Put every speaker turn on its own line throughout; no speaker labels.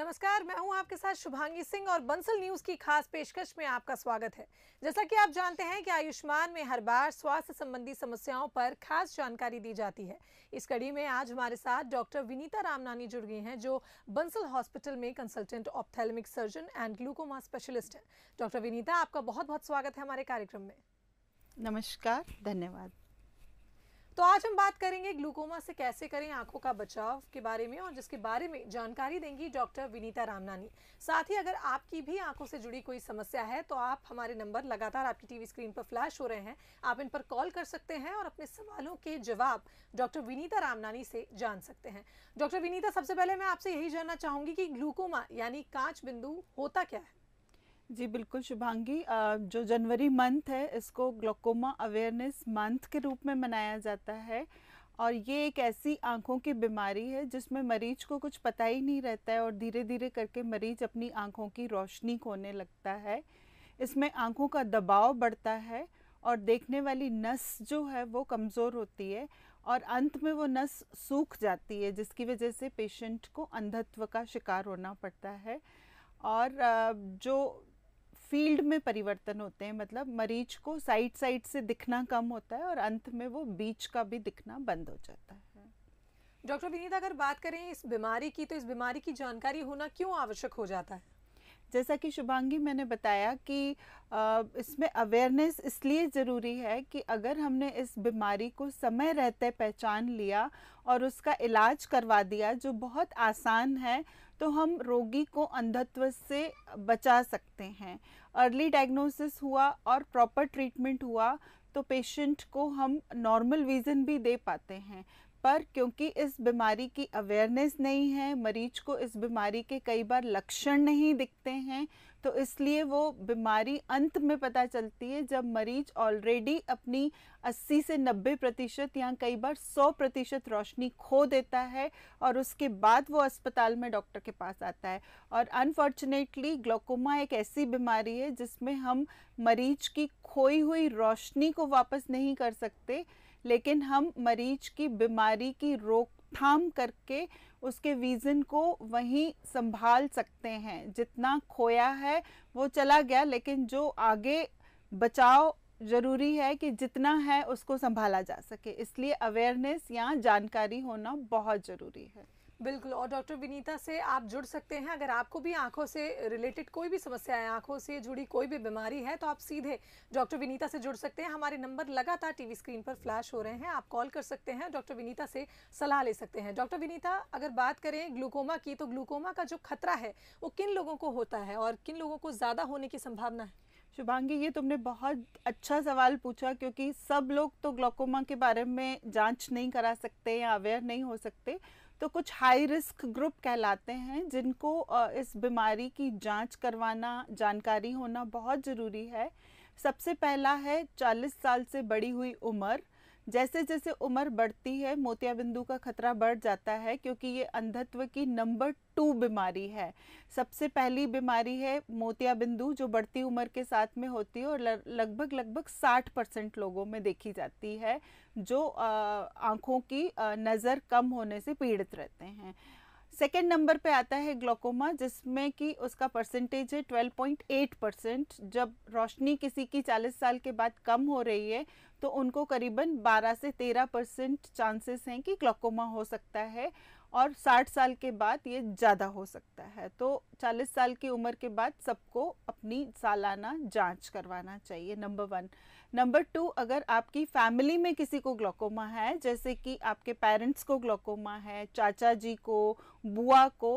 नमस्कार मैं हूं आपके साथ शुभांगी सिंह और बंसल न्यूज की खास पेशकश में आपका स्वागत है जैसा कि आप जानते हैं कि आयुष्मान में हर बार स्वास्थ्य संबंधी समस्याओं पर खास जानकारी दी जाती है इस कड़ी में आज हमारे साथ डॉक्टर विनीता रामनानी जुड़ गई हैं जो बंसल हॉस्पिटल में consultant ophthalmic surgeon and glaucoma specialist है डॉक्टर विनीता आपका बहुत बहुत स्वागत है हमारे कार्यक्रम में
नमस्कार धन्यवाद
तो आज हम बात करेंगे ग्लूकोमा से कैसे करें आंखों का बचाव के बारे में और जिसके बारे में जानकारी देंगी डॉक्टर विनीता रामनानी साथ ही अगर आपकी भी आंखों से जुड़ी कोई समस्या है तो आप हमारे नंबर लगातार आपकी टीवी स्क्रीन पर फ्लैश हो रहे हैं आप इन पर कॉल कर सकते हैं और अपने सवालों के जवाब डॉक्टर विनीता रामनानी से जान सकते हैं डॉक्टर विनीता सबसे पहले मैं आपसे यही जानना चाहूँगी कि ग्लूकोमा यानी
कांच बिंदु होता क्या है जी बिल्कुल शुभांगी जो जनवरी मंथ है इसको ग्लोकोमा अवेयरनेस मंथ के रूप में मनाया जाता है और ये एक ऐसी आँखों की बीमारी है जिसमें मरीज को कुछ पता ही नहीं रहता है और धीरे धीरे करके मरीज अपनी आँखों की रोशनी खोने लगता है इसमें आँखों का दबाव बढ़ता है और देखने वाली नस जो है वो कमज़ोर होती है और अंत में वो नस सूख जाती है जिसकी वजह से पेशेंट को अंधत्व का शिकार होना पड़ता है और जो फील्ड में परिवर्तन होते हैं मतलब मरीज को साइड साइड से दिखना कम होता है और अंत में वो बीच का भी दिखना बंद हो जाता है डॉक्टर विनीत अगर
बात करें इस बीमारी की तो इस बीमारी
की जानकारी होना क्यों आवश्यक हो जाता है जैसा कि शुभांगी मैंने बताया कि इसमें अवेयरनेस इसलिए ज़रूरी है कि अगर हमने इस बीमारी को समय रहते पहचान लिया और उसका इलाज करवा दिया जो बहुत आसान है तो हम रोगी को अंधत्व से बचा सकते हैं अर्ली डायग्नोसिस हुआ और प्रॉपर ट्रीटमेंट हुआ तो पेशेंट को हम नॉर्मल विज़न भी दे पाते हैं पर क्योंकि इस बीमारी की अवेयरनेस नहीं है मरीज को इस बीमारी के कई बार लक्षण नहीं दिखते हैं तो इसलिए वो बीमारी अंत में पता चलती है जब मरीज ऑलरेडी अपनी 80 से 90 प्रतिशत या कई बार 100 प्रतिशत रोशनी खो देता है और उसके बाद वो अस्पताल में डॉक्टर के पास आता है और अनफॉर्चुनेटली ग्लोकोमा एक ऐसी बीमारी है जिसमें हम मरीज की खोई हुई रोशनी को वापस नहीं कर सकते लेकिन हम मरीज की बीमारी की रोकथाम करके उसके विज़न को वहीं संभाल सकते हैं जितना खोया है वो चला गया लेकिन जो आगे बचाव ज़रूरी है कि जितना है उसको संभाला जा सके इसलिए अवेयरनेस या जानकारी होना बहुत ज़रूरी है
बिल्कुल और डॉक्टर विनीता से आप जुड़ सकते हैं अगर आपको भी आंखों से रिलेटेड कोई भी समस्या है आंखों से जुड़ी कोई भी बीमारी है तो आप सीधे डॉक्टर विनीता से जुड़ सकते हैं हमारे नंबर लगातार टीवी स्क्रीन पर फ्लैश हो रहे हैं आप कॉल कर सकते हैं डॉक्टर विनीता से सलाह ले सकते हैं डॉक्टर विनीता अगर बात करें ग्लूकोमा की तो ग्लूकोमा का जो खतरा है वो किन
लोगों को होता है और किन लोगों को ज़्यादा होने की संभावना है शुभांगी ये तुमने बहुत अच्छा सवाल पूछा क्योंकि सब लोग तो ग्लूकोमा के बारे में जांच नहीं करा सकते या अवेयर नहीं हो सकते तो कुछ हाई रिस्क ग्रुप कहलाते हैं जिनको इस बीमारी की जांच करवाना जानकारी होना बहुत ज़रूरी है सबसे पहला है 40 साल से बड़ी हुई उम्र जैसे जैसे उम्र बढ़ती है मोतियाबिंदु का खतरा बढ़ जाता है क्योंकि ये अंधत्व की नंबर टू बीमारी है सबसे पहली बीमारी है मोतियाबिंदु जो बढ़ती उम्र के साथ में होती है और लगभग लगभग साठ परसेंट लोगों में देखी जाती है जो आँखों की नज़र कम होने से पीड़ित रहते हैं सेकेंड नंबर पे आता है ग्लोकोमा जिसमें कि उसका परसेंटेज है 12.8 परसेंट जब रोशनी किसी की 40 साल के बाद कम हो रही है तो उनको करीबन 12 से 13 परसेंट चांसेस हैं कि ग्लोकोमा हो सकता है और 60 साल के बाद ये ज़्यादा हो सकता है तो 40 साल की उम्र के बाद सबको अपनी सालाना जांच करवाना चाहिए नंबर वन नंबर टू अगर आपकी फैमिली में किसी को ग्लोकोमा है जैसे कि आपके पेरेंट्स को ग्लोकोमा है चाचा जी को बुआ को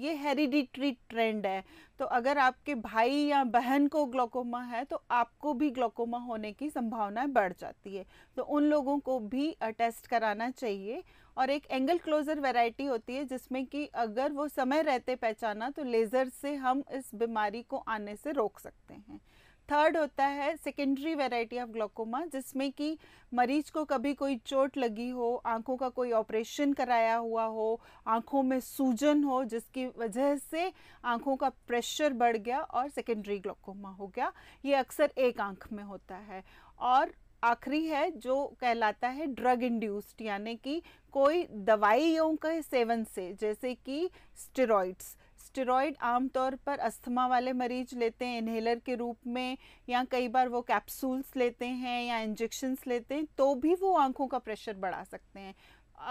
ये हेरिडिटरी ट्रेंड है तो अगर आपके भाई या बहन को ग्लोकोमा है तो आपको भी ग्लोकोमा होने की संभावना बढ़ जाती है तो उन लोगों को भी टेस्ट कराना चाहिए और एक एंगल क्लोजर वैरायटी होती है जिसमें कि अगर वो समय रहते पहचाना तो लेज़र से हम इस बीमारी को आने से रोक सकते हैं थर्ड होता है सेकेंडरी वेराइटी ऑफ ग्लोकोमा जिसमें कि मरीज को कभी कोई चोट लगी हो आंखों का कोई ऑपरेशन कराया हुआ हो आंखों में सूजन हो जिसकी वजह से आंखों का प्रेशर बढ़ गया और सेकेंडरी ग्लोकोमा हो गया ये अक्सर एक आंख में होता है और आखिरी है जो कहलाता है ड्रग इंड्यूस्ड यानी कि कोई दवाइयों के सेवन से जैसे कि स्टेरॉइड्स स्टेरॉइड आमतौर पर अस्थमा वाले मरीज लेते हैं इन्हेलर के रूप में या कई बार वो कैप्सूल्स लेते हैं या इंजेक्शन्स लेते हैं तो भी वो आंखों का प्रेशर बढ़ा सकते हैं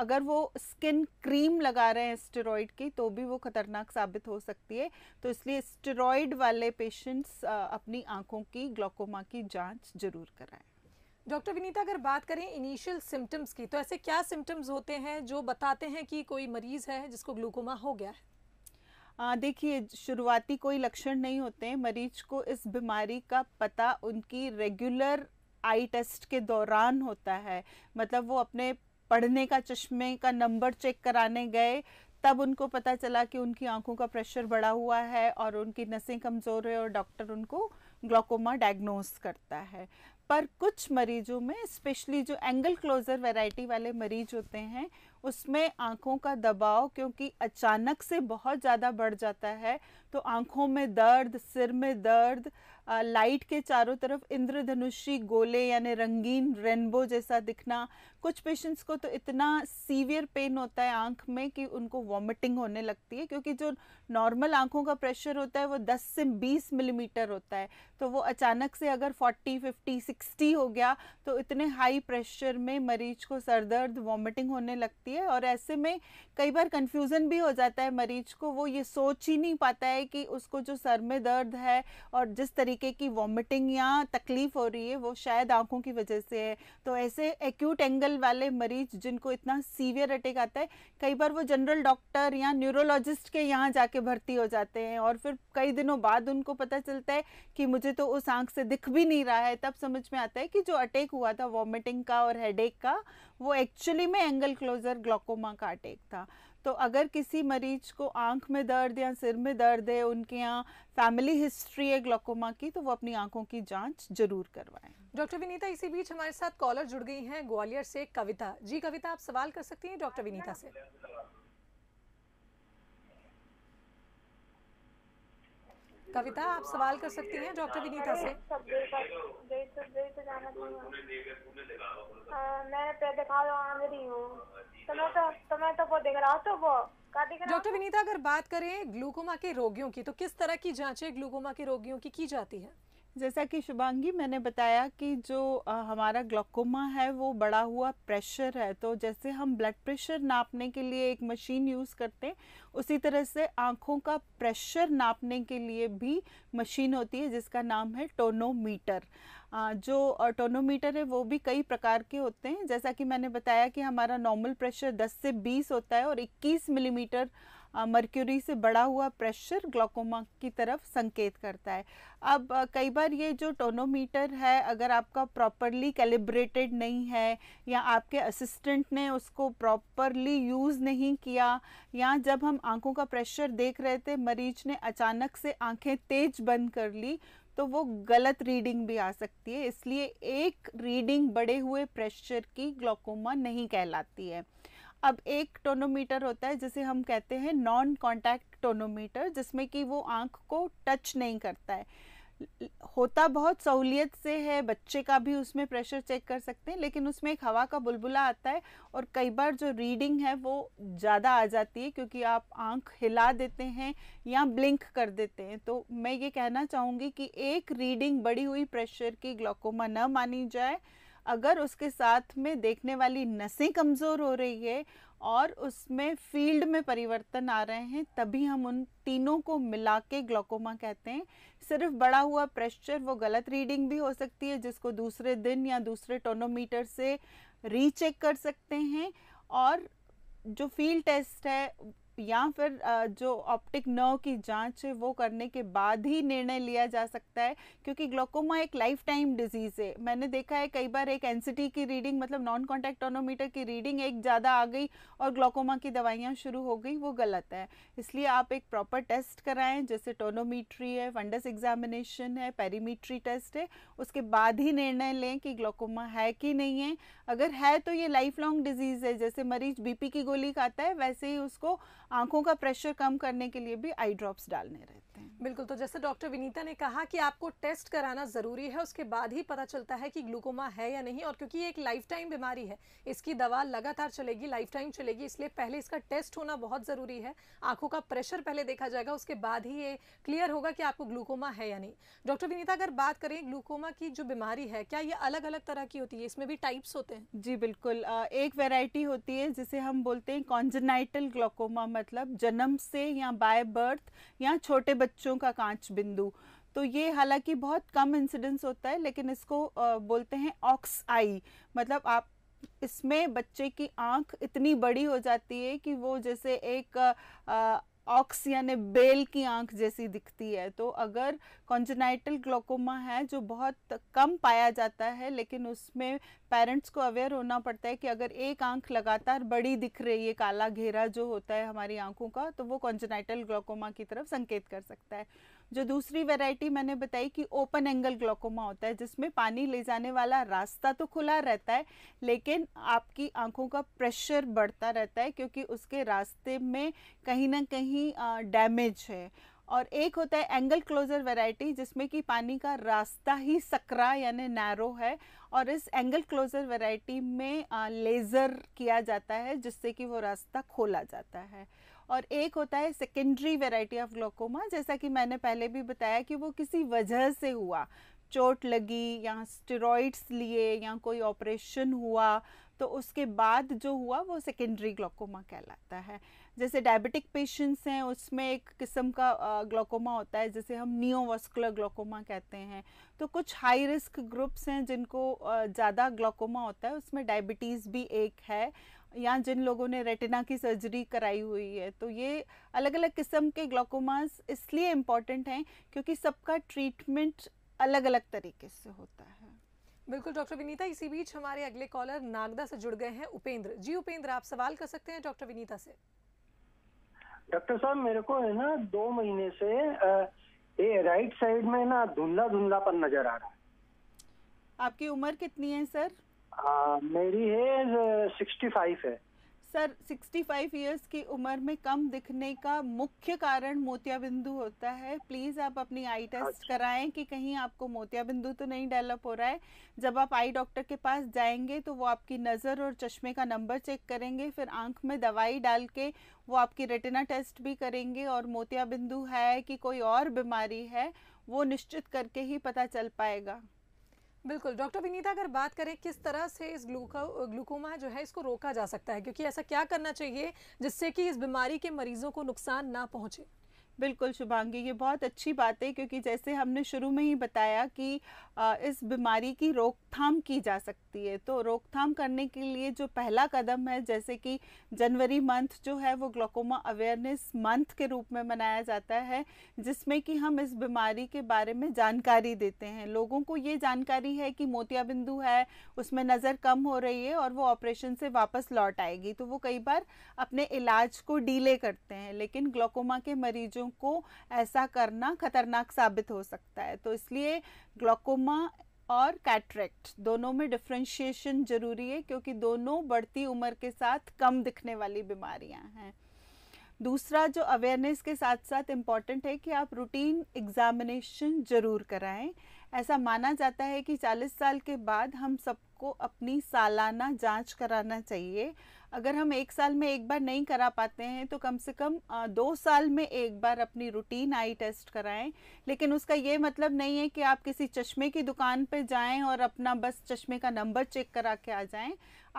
अगर वो स्किन क्रीम लगा रहे हैं स्टेरॉयड की तो भी वो ख़तरनाक साबित हो सकती है तो इसलिए स्टेरॉयड वाले पेशेंट्स अपनी आंखों की ग्लोकोमा की जांच जरूर कराएं डॉक्टर विनीता अगर बात करें इनिशियल सिम्टम्स की तो ऐसे क्या सिम्टम्स होते
हैं जो बताते हैं कि कोई मरीज़ है जिसको ग्लूकोमा हो गया है
देखिए शुरुआती कोई लक्षण नहीं होते हैं मरीज को इस बीमारी का पता उनकी रेगुलर आई टेस्ट के दौरान होता है मतलब वो अपने पढ़ने का चश्मे का नंबर चेक कराने गए तब उनको पता चला कि उनकी आंखों का प्रेशर बढ़ा हुआ है और उनकी नसें कमज़ोर है और डॉक्टर उनको ग्लोकोमा डायग्नोस करता है पर कुछ मरीजों में स्पेशली जो एंगल क्लोजर वैरायटी वाले मरीज होते हैं उसमें आँखों का दबाव क्योंकि अचानक से बहुत ज़्यादा बढ़ जाता है तो आँखों में दर्द सिर में दर्द आ, लाइट के चारों तरफ इंद्रधनुषी गोले यानी रंगीन रेनबो जैसा दिखना कुछ पेशेंट्स को तो इतना सीवियर पेन होता है आंख में कि उनको वॉमिटिंग होने लगती है क्योंकि जो नॉर्मल आंखों का प्रेशर होता है वो 10 से 20 मिलीमीटर होता है तो वो अचानक से अगर 40, 50, 60 हो गया तो इतने हाई प्रेशर में मरीज को सर दर्द वॉमिटिंग होने लगती है और ऐसे में कई बार कन्फ्यूज़न भी हो जाता है मरीज को वो ये सोच ही नहीं पाता है कि उसको जो सर में दर्द है और जिस तरीके की वॉमिटिंग या तकलीफ़ हो रही है वो शायद आँखों की वजह से है तो ऐसे एक्यूट एंगल एल वाले मरीज जिनको इतना सीवियर अटैक आता है कई बार वो जनरल डॉक्टर या न्यूरोलॉजिस्ट के यहाँ जाके भर्ती हो जाते हैं और फिर कई दिनों बाद उनको पता चलता है कि मुझे तो उस आंख से दिख भी नहीं रहा है तब समझ में आता है कि जो अटैक हुआ था वॉमिटिंग का और हेडेक का वो एक्चुअली में एंगल क्लोजर ग्लोकोमा का अटैक था तो अगर किसी मरीज को आंख में दर्द या सिर में दर्द है उनके यहाँ फैमिली हिस्ट्री है ग्लोकोमा की तो वो अपनी आंखों की जांच जरूर करवाएं
डॉक्टर विनीता इसी बीच हमारे साथ कॉलर जुड़ गई हैं ग्वालियर से कविता जी कविता आप सवाल कर सकती हैं डॉक्टर विनीता से कविता आप सवाल कर सकती हैं डॉक्टर हाँ, विनीता से डॉक्टर विनीता अगर बात करें ग्लूकोमा के रोगियों की तो किस तरह की जांचें ग्लूकोमा के रोगियों की की जाती है
जैसा कि शुभांगी मैंने बताया कि जो आ, हमारा ग्लोकोमा है वो बड़ा हुआ प्रेशर है तो जैसे हम ब्लड प्रेशर नापने के लिए एक मशीन यूज़ करते हैं उसी तरह से आँखों का प्रेशर नापने के लिए भी मशीन होती है जिसका नाम है टोनोमीटर जो टोनोमीटर है वो भी कई प्रकार के होते हैं जैसा कि मैंने बताया कि हमारा नॉर्मल प्रेशर 10 से 20 होता है और 21 मिलीमीटर mm मर्क्यूरी से बढ़ा हुआ प्रेशर ग्लोकोमा की तरफ संकेत करता है अब कई बार ये जो टोनोमीटर है अगर आपका प्रॉपरली कैलिब्रेटेड नहीं है या आपके असिस्टेंट ने उसको प्रॉपरली यूज़ नहीं किया या जब हम आंखों का प्रेशर देख रहे थे मरीज ने अचानक से आंखें तेज बंद कर ली तो वो गलत रीडिंग भी आ सकती है इसलिए एक रीडिंग बढ़े हुए प्रेशर की ग्लोकोमा नहीं कहलाती है अब एक टोनोमीटर होता है जिसे हम कहते हैं नॉन कॉन्टैक्ट टोनोमीटर जिसमें कि वो आँख को टच नहीं करता है होता बहुत सहूलियत से है बच्चे का भी उसमें प्रेशर चेक कर सकते हैं लेकिन उसमें एक हवा का बुलबुला आता है और कई बार जो रीडिंग है वो ज़्यादा आ जाती है क्योंकि आप आंख हिला देते हैं या ब्लिंक कर देते हैं तो मैं ये कहना चाहूँगी कि एक रीडिंग बड़ी हुई प्रेशर की ग्लोकोमा न मानी जाए अगर उसके साथ में देखने वाली नसें कमज़ोर हो रही है और उसमें फील्ड में परिवर्तन आ रहे हैं तभी हम उन तीनों को मिला के ग्लोकोमा कहते हैं सिर्फ बढ़ा हुआ प्रेशर वो गलत रीडिंग भी हो सकती है जिसको दूसरे दिन या दूसरे टोनोमीटर से रीचेक कर सकते हैं और जो फील्ड टेस्ट है या फिर जो ऑप्टिक नर्व की जांच है वो करने के बाद ही निर्णय लिया जा सकता है क्योंकि ग्लोकोमा एक लाइफ टाइम डिजीज़ है मैंने देखा है कई बार एक एनसीटी की रीडिंग मतलब नॉन कॉन्टैक्ट टोनोमीटर की रीडिंग एक ज़्यादा आ गई और ग्लोकोमा की दवाइयाँ शुरू हो गई वो गलत है इसलिए आप एक प्रॉपर टेस्ट कराएं जैसे टोनोमीट्री है फंडस एग्जामिनेशन है पेरीमीट्री टेस्ट है उसके बाद ही निर्णय लें कि ग्लोकोमा है कि नहीं है अगर है तो ये लाइफ लॉन्ग डिजीज़ है जैसे मरीज बीपी की गोली खाता है वैसे ही उसको आंखों का प्रेशर कम करने के लिए भी आई ड्रॉप्स डालने रहते हैं सकते हैं बिल्कुल तो जैसे डॉक्टर विनीता ने कहा कि आपको टेस्ट कराना ज़रूरी है उसके बाद ही पता चलता है
कि ग्लूकोमा है या नहीं और क्योंकि ये एक लाइफ टाइम बीमारी है इसकी दवा लगातार चलेगी लाइफ टाइम चलेगी इसलिए पहले इसका टेस्ट होना बहुत ज़रूरी है आंखों का प्रेशर पहले देखा जाएगा उसके बाद ही ये क्लियर होगा कि आपको ग्लूकोमा है या नहीं डॉक्टर विनीता अगर बात करें ग्लूकोमा की जो बीमारी है क्या
ये अलग अलग तरह की होती है इसमें भी टाइप्स होते हैं जी बिल्कुल एक वेराइटी होती है जिसे हम बोलते हैं कॉन्जनाइटल ग्लूकोमा मतलब जन्म से या बाय बर्थ या छोटे बच्चों का कांच बिंदु तो ये हालांकि बहुत कम इंसिडेंस होता है लेकिन इसको बोलते हैं ऑक्स आई मतलब आप इसमें बच्चे की आंख इतनी बड़ी हो जाती है कि वो जैसे एक ऑक्स यानी बेल की आंख जैसी दिखती है तो अगर कॉन्जेनाइटल ग्लोकोमा है जो बहुत कम पाया जाता है लेकिन उसमें पेरेंट्स को अवेयर होना पड़ता है कि अगर एक आंख लगातार बड़ी दिख रही है काला घेरा जो होता है हमारी आंखों का तो वो कॉन्जेनाइटल ग्लोकोमा की तरफ संकेत कर सकता है जो दूसरी वेराइटी मैंने बताई कि ओपन एंगल ग्लोकोमा होता है जिसमें पानी ले जाने वाला रास्ता तो खुला रहता है लेकिन आपकी आंखों का प्रेशर बढ़ता रहता है क्योंकि उसके रास्ते में कहीं ना कहीं डैमेज है और एक होता है एंगल क्लोजर वैरायटी जिसमें कि पानी का रास्ता ही सकरा यानी नैरो है और इस एंगल क्लोजर वैरायटी में लेज़र किया जाता है जिससे कि वो रास्ता खोला जाता है और एक होता है सेकेंडरी वेराइटी ऑफ ग्लोकोमा जैसा कि मैंने पहले भी बताया कि वो किसी वजह से हुआ चोट लगी या स्टेरॉइड्स लिए या कोई ऑपरेशन हुआ तो उसके बाद जो हुआ वो सेकेंडरी ग्लोकोमा कहलाता है जैसे डायबिटिक पेशेंट्स हैं उसमें एक किस्म का ग्लोकोमा होता है जिसे हम नियोवास्कुलर ग्लोकोमा कहते हैं तो कुछ हाई रिस्क ग्रुप्स हैं जिनको ज़्यादा ग्लोकोमा होता है उसमें डायबिटीज़ भी एक है या जिन लोगों ने रेटिना की सर्जरी कराई हुई है तो ये अलग अलग किस्म के ग्लोकोमास इसलिए इम्पॉर्टेंट हैं क्योंकि सबका ट्रीटमेंट अलग अलग तरीके से होता है
बिल्कुल डॉक्टर विनीता इसी बीच हमारे अगले कॉलर नागदा से जुड़ गए हैं उपेंद्र जी उपेंद्र आप सवाल कर सकते हैं डॉक्टर विनीता से डॉक्टर साहब मेरे को है ना दो महीने से ये राइट साइड में ना धुंधला धुंधलापन नजर आ रहा है
आपकी उम्र कितनी है सर आ, हाँ, मेरी एज सिक्सटी फाइव है सर 65 इयर्स की उम्र में कम दिखने का मुख्य कारण मोतियाबिंदु होता है प्लीज़ आप अपनी आई टेस्ट अच्छा। कराएं कि कहीं आपको मोतियाबिंदु तो नहीं डेवलप हो रहा है जब आप आई डॉक्टर के पास जाएंगे तो वो आपकी नज़र और चश्मे का नंबर चेक करेंगे फिर आंख में दवाई डाल के वो आपकी रेटिना टेस्ट भी करेंगे और मोतियाबिंदु है कि कोई और बीमारी है वो निश्चित करके ही पता चल पाएगा बिल्कुल डॉक्टर
विनीता अगर बात करें किस तरह से इस ग्लूको ग्लूकोमा जो है इसको रोका जा सकता है क्योंकि ऐसा क्या करना
चाहिए जिससे कि इस बीमारी के मरीजों को नुकसान ना पहुंचे बिल्कुल शुभांगी ये बहुत अच्छी बात है क्योंकि जैसे हमने शुरू में ही बताया कि इस बीमारी की रोकथाम की जा सकती है तो रोकथाम करने के लिए जो पहला कदम है जैसे कि जनवरी मंथ जो है वो ग्लोकोमा अवेयरनेस मंथ के रूप में मनाया जाता है जिसमें कि हम इस बीमारी के बारे में जानकारी देते हैं लोगों को ये जानकारी है कि मोतियाबिंदु है उसमें नज़र कम हो रही है और वो ऑपरेशन से वापस लौट आएगी तो वो कई बार अपने इलाज को डीले करते हैं लेकिन ग्लोकोमा के मरीजों को ऐसा करना खतरनाक साबित हो सकता है तो इसलिए ग्लोकोमा और कैटरेक्ट दोनों में डिफ्रेंशिएशन जरूरी है क्योंकि दोनों बढ़ती उम्र के साथ कम दिखने वाली बीमारियां हैं दूसरा जो अवेयरनेस के साथ साथ इम्पॉर्टेंट है कि आप रूटीन एग्जामिनेशन ज़रूर कराएं ऐसा माना जाता है कि 40 साल के बाद हम सबको अपनी सालाना जांच कराना चाहिए अगर हम एक साल में एक बार नहीं करा पाते हैं तो कम से कम दो साल में एक बार अपनी रूटीन आई टेस्ट कराएं लेकिन उसका ये मतलब नहीं है कि आप किसी चश्मे की दुकान पर जाएं और अपना बस चश्मे का नंबर चेक करा के आ जाएं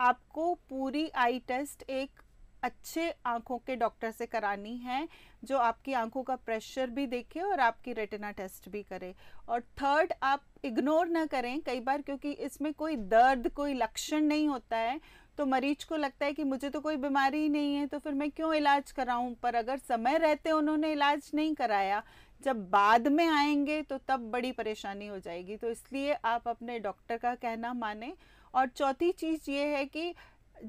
आपको पूरी आई टेस्ट एक अच्छे आंखों के डॉक्टर से करानी है जो आपकी आंखों का प्रेशर भी देखे और आपकी रेटिना टेस्ट भी करे और थर्ड आप इग्नोर ना करें कई बार क्योंकि इसमें कोई दर्द कोई लक्षण नहीं होता है तो मरीज को लगता है कि मुझे तो कोई बीमारी ही नहीं है तो फिर मैं क्यों इलाज कराऊं पर अगर समय रहते उन्होंने इलाज नहीं कराया जब बाद में आएंगे तो तब बड़ी परेशानी हो जाएगी तो इसलिए आप अपने डॉक्टर का कहना माने और चौथी चीज़ ये है कि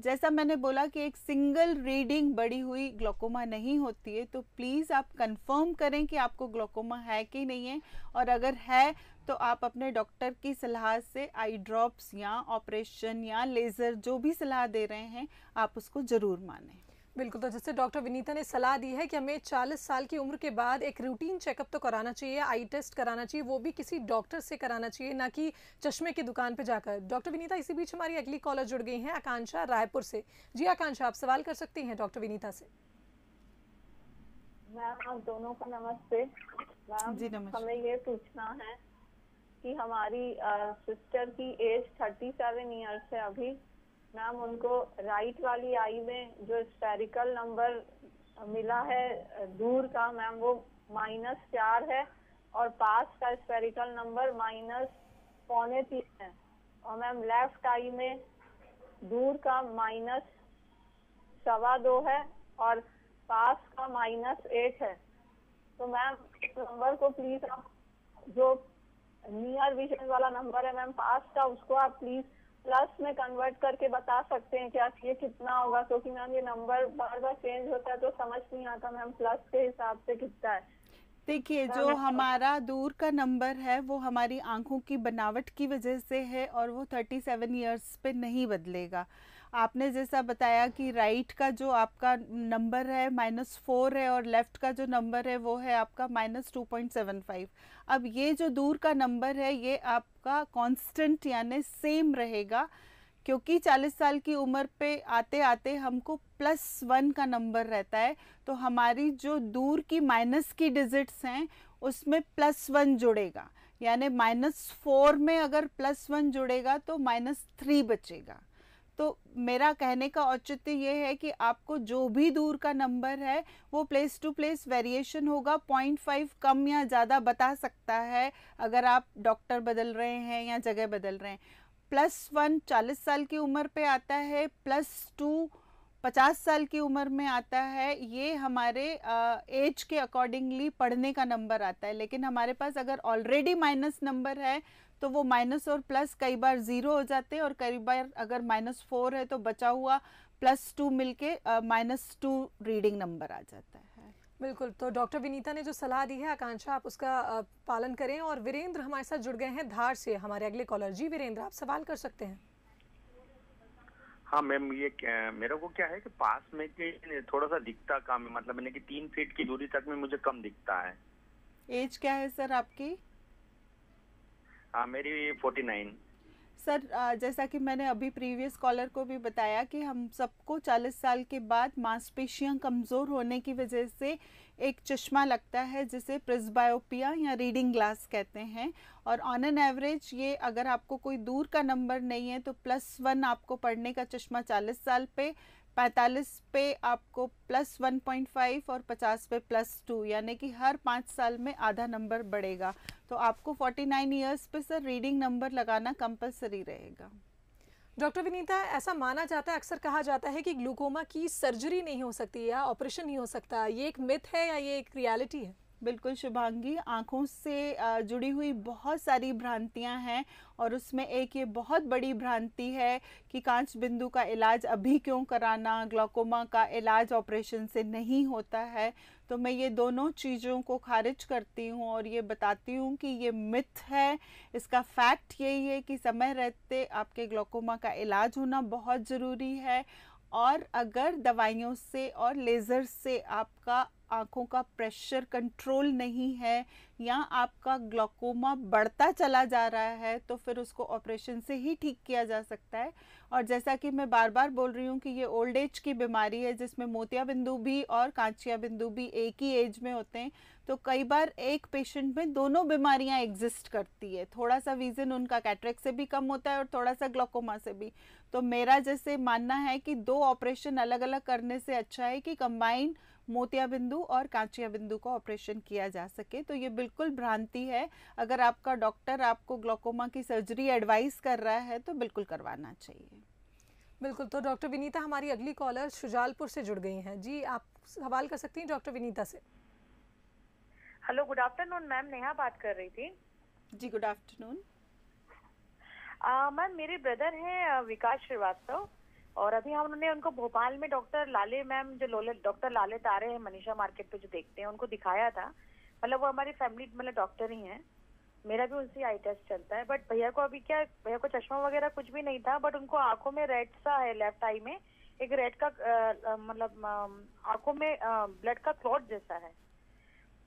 जैसा मैंने बोला कि एक सिंगल रीडिंग बड़ी हुई ग्लोकोमा नहीं होती है तो प्लीज़ आप कंफर्म करें कि आपको ग्लोकोमा है कि नहीं है और अगर है तो आप अपने डॉक्टर की सलाह से आई ड्रॉप्स या ऑपरेशन या लेज़र जो भी सलाह दे रहे हैं आप उसको ज़रूर माने बिल्कुल तो जैसे डॉक्टर विनीता ने सलाह दी है कि हमें 40 साल की उम्र के बाद एक रूटीन चेकअप तो
कराना चाहिए आई टेस्ट कराना चाहिए वो भी किसी डॉक्टर से कराना चाहिए ना कि चश्मे की दुकान पर जाकर डॉक्टर विनीता इसी बीच हमारी अगली कॉलर जुड़ गई हैं आकांक्षा रायपुर से जी आकांक्षा आप सवाल कर सकती हैं डॉक्टर विनीता से मैम आप दोनों का नमस्ते मैम हमें ये पूछना है कि हमारी सिस्टर की एज थर्टी सेवन ईयर्स है अभी मैम उनको राइट वाली आई में जो स्पेरिकल नंबर मिला है दूर का मैम वो माइनस चार है और पास का स्पेरिकल नंबर माइनस पौने तीन है और मैम लेफ्ट आई में दूर का माइनस सवा दो है और पास का माइनस एट है तो मैम नंबर को प्लीज आप जो नियर विजन वाला नंबर है मैम पास का उसको आप प्लीज प्लस में कन्वर्ट करके बता सकते हैं क्या ये कितना होगा क्योंकि मैम ये नंबर बार बार चेंज होता है तो समझ नहीं आता मैम प्लस के हिसाब से कितना है
देखिए जो तो- हमारा दूर का नंबर है वो हमारी आंखों की बनावट की वजह से है और वो 37 इयर्स पे नहीं बदलेगा आपने जैसा बताया कि राइट का जो आपका नंबर है माइनस फोर है और लेफ़्ट का जो नंबर है वो है आपका minus two point seven five अब ये जो दूर का नंबर है ये आपका कांस्टेंट यानी सेम रहेगा क्योंकि 40 साल की उम्र पे आते आते हमको प्लस वन का नंबर रहता है तो हमारी जो दूर की माइनस की डिजिट्स हैं उसमें प्लस वन जुड़ेगा यानी माइनस फोर में अगर प्लस वन जुड़ेगा तो माइनस थ्री बचेगा तो मेरा कहने का औचित्य ये है कि आपको जो भी दूर का नंबर है वो प्लेस टू प्लेस वेरिएशन होगा पॉइंट फाइव कम या ज़्यादा बता सकता है अगर आप डॉक्टर बदल रहे हैं या जगह बदल रहे हैं प्लस वन चालीस साल की उम्र पे आता है प्लस टू पचास साल की उम्र में आता है ये हमारे एज के अकॉर्डिंगली पढ़ने का नंबर आता है लेकिन हमारे पास अगर ऑलरेडी माइनस नंबर है तो वो माइनस और प्लस कई बार ज़ीरो हो जाते हैं और कई बार अगर माइनस फोर है तो बचा हुआ प्लस टू मिलके माइनस टू रीडिंग नंबर आ जाता है बिल्कुल तो डॉक्टर विनीता ने जो सलाह दी है आकांक्षा आप
उसका पालन करें और वीरेंद्र हमारे साथ जुड़ गए हैं धार से हमारे अगले कॉलर जी वीरेंद्र आप सवाल कर सकते हैं हाँ मैम ये मेरे को क्या है कि पास में के थोड़ा सा दिखता कम है मतलब मैंने कि तीन फीट की दूरी तक में मुझे कम दिखता है
एज क्या है सर आपकी हाँ, सर जैसा कि मैंने अभी प्रीवियस कॉलर को भी बताया कि हम सबको 40 साल के बाद मांसपेशियां कमज़ोर होने की वजह से एक चश्मा लगता है जिसे प्रिजबायोपिया या रीडिंग ग्लास कहते हैं और ऑन एन एवरेज ये अगर आपको कोई दूर का नंबर नहीं है तो प्लस वन आपको पढ़ने का चश्मा 40 साल पे पैंतालीस पे आपको प्लस वन पॉइंट फाइव और पचास पे प्लस टू यानी कि हर पाँच साल में आधा नंबर बढ़ेगा तो आपको फोर्टी नाइन ईयर्स पे सर रीडिंग नंबर लगाना कंपलसरी रहेगा डॉक्टर विनीता ऐसा माना जाता है अक्सर कहा जाता है कि ग्लूकोमा की सर्जरी नहीं हो सकती या ऑपरेशन नहीं हो सकता ये एक मिथ है या ये एक रियलिटी है बिल्कुल शुभांगी आँखों से जुड़ी हुई बहुत सारी भ्रांतियाँ हैं और उसमें एक ये बहुत बड़ी भ्रांति है कि कांच बिंदु का इलाज अभी क्यों कराना ग्लोकोमा का इलाज ऑपरेशन से नहीं होता है तो मैं ये दोनों चीज़ों को खारिज करती हूँ और ये बताती हूँ कि ये मिथ है इसका फैक्ट यही है कि समय रहते आपके ग्लोकोमा का इलाज होना बहुत ज़रूरी है और अगर दवाइयों से और लेज़र से आपका आँखों का प्रेशर कंट्रोल नहीं है या आपका ग्लोकोमा बढ़ता चला जा रहा है तो फिर उसको ऑपरेशन से ही ठीक किया जा सकता है और जैसा कि मैं बार बार बोल रही हूँ कि ये ओल्ड एज की बीमारी है जिसमें मोतिया बिंदु भी और कांचिया बिंदु भी एक ही एज में होते हैं तो कई बार एक पेशेंट में दोनों बीमारियाँ एग्जिस्ट करती है थोड़ा सा विजन उनका कैटरेक से भी कम होता है और थोड़ा सा ग्लोकोमा से भी तो मेरा जैसे मानना है कि दो ऑपरेशन अलग अलग करने से अच्छा है कि कंबाइंड मोतिया बिंदु और कांचिया बिंदु का ऑपरेशन किया जा सके तो ये बिल्कुल भ्रांति है अगर आपका डॉक्टर आपको ग्लोकोमा की सर्जरी एडवाइस कर रहा है तो बिल्कुल करवाना चाहिए बिल्कुल तो डॉक्टर विनीता हमारी अगली कॉलर शुजालपुर से जुड़
गई हैं जी आप सवाल कर सकती हैं डॉक्टर विनीता से
hello good afternoon
ma'am Neha बात कर रही थी जी गुड आफ्टरनून मैम मेरे ब्रदर हैं विकास श्रीवास्तव और अभी हम उन्होंने उनको भोपाल में डॉक्टर लाले मैम जो लोले डॉक्टर लाले तारे हैं मनीषा मार्केट पे जो देखते हैं उनको दिखाया था मतलब वो हमारी फैमिली मतलब डॉक्टर ही हैं मेरा भी उनसे आई टेस्ट चलता है बट भैया को अभी क्या भैया को चश्मा वगैरह कुछ भी नहीं था बट उनको आंखों में रेड सा है लेफ्ट आई में एक रेड का मतलब आंखों में ब्लड का क्लॉट जैसा है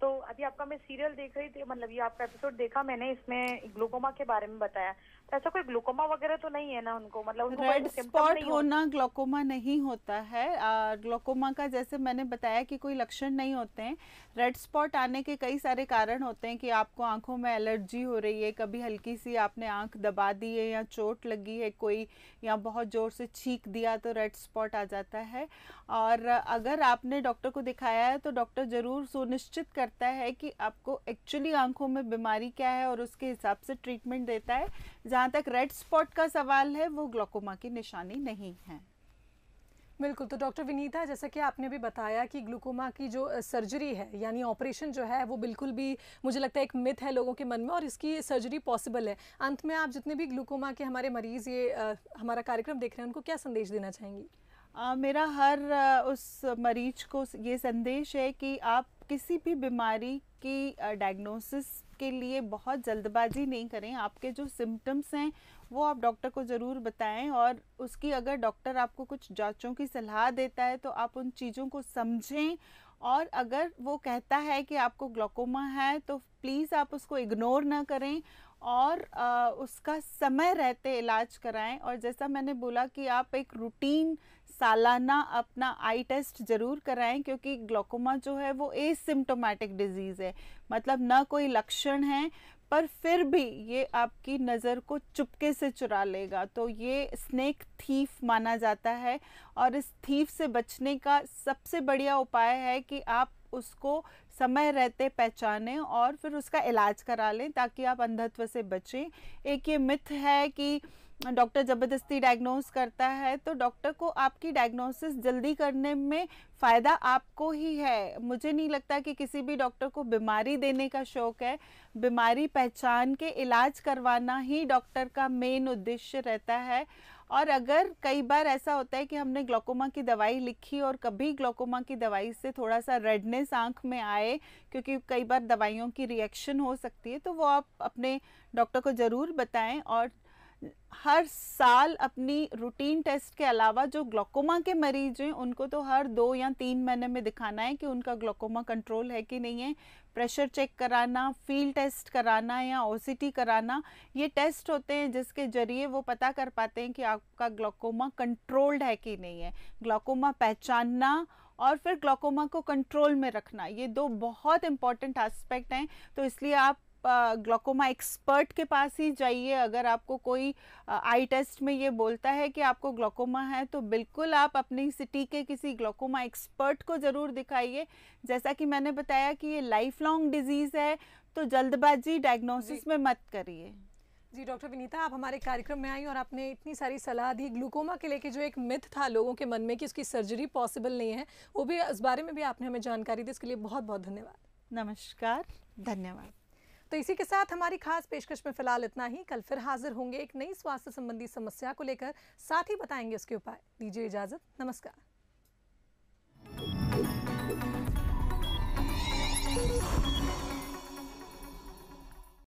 तो अभी आपका मैं सीरियल देख रही थी मतलब ये आपका एपिसोड देखा मैंने इसमें ग्लूकोमा के बारे में बताया ऐसा कोई ग्लूकोमा वगैरह तो नहीं है ना उनको मतलब उनको रेड स्पॉट होना
ग्लोकोमा नहीं होता है ग्लोकोमा का जैसे मैंने बताया कि कोई लक्षण नहीं होते हैं रेड स्पॉट आने के कई सारे कारण होते हैं कि आपको आंखों में एलर्जी हो रही है कभी हल्की सी आपने आंख दबा दी है या चोट लगी है कोई या बहुत ज़ोर से छींक दिया तो रेड स्पॉट आ जाता है और अगर आपने डॉक्टर को दिखाया है तो डॉक्टर ज़रूर सुनिश्चित करता है कि आपको एक्चुअली आंखों में बीमारी क्या है और उसके हिसाब से ट्रीटमेंट देता है जहाँ तक रेड स्पॉट का सवाल है वो ग्लोकोमा की निशानी नहीं है बिल्कुल तो डॉक्टर विनीता जैसा
कि आपने भी बताया कि ग्लूकोमा की जो सर्जरी है यानी ऑपरेशन जो है वो बिल्कुल भी मुझे लगता है एक मिथ है लोगों के मन में और इसकी सर्जरी पॉसिबल है अंत में आप जितने भी ग्लूकोमा के हमारे मरीज़
ये आ, हमारा कार्यक्रम देख रहे हैं उनको क्या संदेश देना चाहेंगी आ, मेरा हर उस मरीज को ये संदेश है कि आप किसी भी बीमारी की डायग्नोसिस के लिए बहुत जल्दबाजी नहीं करें आपके जो सिम्टम्स हैं वो आप डॉक्टर को ज़रूर बताएं और उसकी अगर डॉक्टर आपको कुछ जांचों की सलाह देता है तो आप उन चीज़ों को समझें और अगर वो कहता है कि आपको ग्लोकोमा है तो प्लीज़ आप उसको इग्नोर ना करें और आ, उसका समय रहते इलाज कराएं और जैसा मैंने बोला कि आप एक रूटीन सालाना अपना आई टेस्ट ज़रूर कराएं क्योंकि ग्लोकोमा जो है वो एसिम्टोमेटिक डिजीज़ है मतलब ना कोई लक्षण है पर फिर भी ये आपकी नज़र को चुपके से चुरा लेगा तो ये स्नेक थीफ माना जाता है और इस थीफ से बचने का सबसे बढ़िया उपाय है कि आप उसको समय रहते पहचानें और फिर उसका इलाज करा लें ताकि आप अंधत्व से बचें एक ये मिथ है कि डॉक्टर ज़बरदस्ती डायग्नोस करता है तो डॉक्टर को आपकी डायग्नोसिस जल्दी करने में फ़ायदा आपको ही है मुझे नहीं लगता कि किसी भी डॉक्टर को बीमारी देने का शौक़ है बीमारी पहचान के इलाज करवाना ही डॉक्टर का मेन उद्देश्य रहता है और अगर कई बार ऐसा होता है कि हमने ग्लोकोमा की दवाई लिखी और कभी ग्लोकोमा की दवाई से थोड़ा सा रेडनेस आंख में आए क्योंकि कई बार दवाइयों की रिएक्शन हो सकती है तो वो आप अपने डॉक्टर को ज़रूर बताएं और हर साल अपनी रूटीन टेस्ट के अलावा जो ग्लोकोमा के मरीज हैं उनको तो हर दो या तीन महीने में दिखाना है कि उनका ग्लोकोमा कंट्रोल है कि नहीं है प्रेशर चेक कराना फील्ड टेस्ट कराना या ओसीटी कराना ये टेस्ट होते हैं जिसके जरिए वो पता कर पाते हैं कि आपका ग्लोकोमा कंट्रोल्ड है कि नहीं है ग्लोकोमा पहचानना और फिर ग्लोकोमा को कंट्रोल में रखना ये दो बहुत इंपॉर्टेंट एस्पेक्ट हैं तो इसलिए आप ग्लोकोमा एक्सपर्ट के पास ही जाइए अगर आपको कोई आई टेस्ट में ये बोलता है कि आपको ग्लोकोमा है तो बिल्कुल आप अपनी सिटी के किसी ग्लोकोमा एक्सपर्ट को ज़रूर दिखाइए जैसा कि मैंने बताया कि ये लाइफ लॉन्ग डिजीज़ है तो जल्दबाजी डायग्नोसिस में मत करिए
जी डॉक्टर विनीता आप हमारे कार्यक्रम में आई और आपने इतनी सारी सलाह दी ग्लूकोमा के लेके जो एक मिथ था लोगों के मन में कि उसकी सर्जरी पॉसिबल नहीं है वो भी इस बारे में भी आपने हमें जानकारी दी इसके लिए बहुत बहुत धन्यवाद नमस्कार धन्यवाद तो इसी के साथ हमारी खास पेशकश में फिलहाल इतना ही कल फिर हाजिर होंगे एक नई स्वास्थ्य संबंधी समस्या को लेकर साथ ही बताएंगे उसके उपाय दीजिए इजाजत नमस्कार